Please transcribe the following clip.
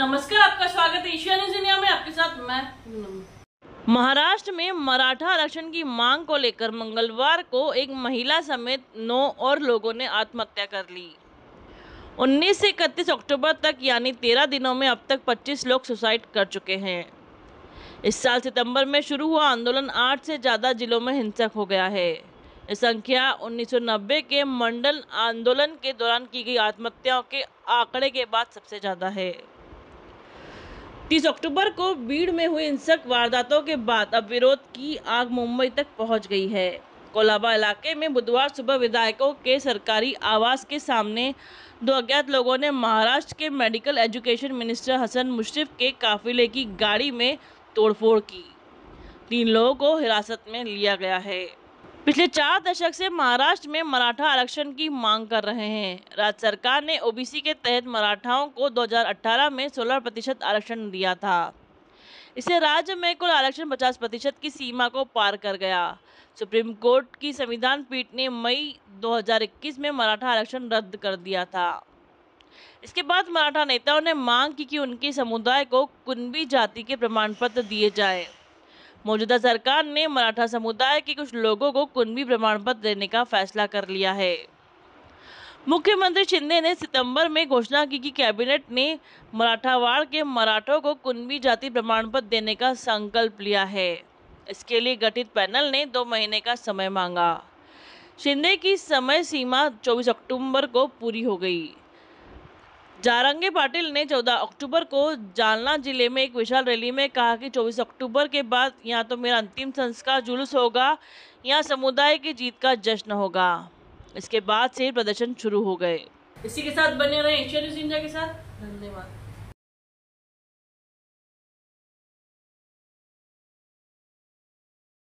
नमस्कार आपका स्वागत है एशिया न्यूज इंडिया में आपके साथ मैं महाराष्ट्र में मराठा आरक्षण की मांग को लेकर मंगलवार को एक महिला समेत नौ और लोगों ने आत्महत्या कर ली 19 से इकतीस अक्टूबर तक यानी 13 दिनों में अब तक 25 लोग सुसाइड कर चुके हैं इस साल सितंबर में शुरू हुआ आंदोलन आठ से ज़्यादा जिलों में हिंसक हो गया है ये संख्या 1990 के मंडल आंदोलन के दौरान की गई आत्महत्याओं के आंकड़े के बाद सबसे ज़्यादा है तीस अक्टूबर को बीड़ में हुई हिंसक वारदातों के बाद अब विरोध की आग मुंबई तक पहुंच गई है कोलाबा इलाके में बुधवार सुबह विधायकों के सरकारी आवास के सामने दो अज्ञात लोगों ने महाराष्ट्र के medical education minister Hasan Mushrif के काफिले की गाड़ी में तोड़फोड़ की तीन लोगों को हिरासत में लिया गया है पिछले चार दशक से महाराष्ट्र में मराठा आरक्षण की मांग कर रहे हैं राज्य सरकार ने ओबीसी के तहत मराठाओं को 2018 में 16 प्रतिशत आरक्षण दिया था इससे राज्य में कुल आरक्षण 50 प्रतिशत की सीमा को पार कर गया सुप्रीम कोर्ट की संविधान पीठ ने मई 2021 में मराठा आरक्षण रद्द कर दिया था इसके बाद मराठा नेताओं ने मांग की कि उनके समुदाय को कुनबी जाति के प्रमाण पत्र दिए जाएं। मौजूदा सरकार ने मराठा समुदाय के कुछ लोगों को कुंभी प्रमाण पत्र देने का फैसला कर लिया है मुख्यमंत्री शिंदे ने सितंबर में घोषणा की कि कैबिनेट ने मराठावाड़ के मराठों को कुंभी जाति प्रमाण पत्र देने का संकल्प लिया है इसके लिए गठित पैनल ने दो महीने का समय मांगा शिंदे की समय सीमा 24 अक्टूबर को पूरी हो गई जारंगे पाटिल ने 14 अक्टूबर को जालना जिले में एक विशाल रैली में कहा कि 24 अक्टूबर के बाद यहाँ तो मेरा अंतिम संस्कार जुलूस होगा यहाँ समुदाय की जीत का जश्न होगा इसके बाद से प्रदर्शन शुरू हो गए इसी के साथ बने रहे इंडिया के साथ धन्यवाद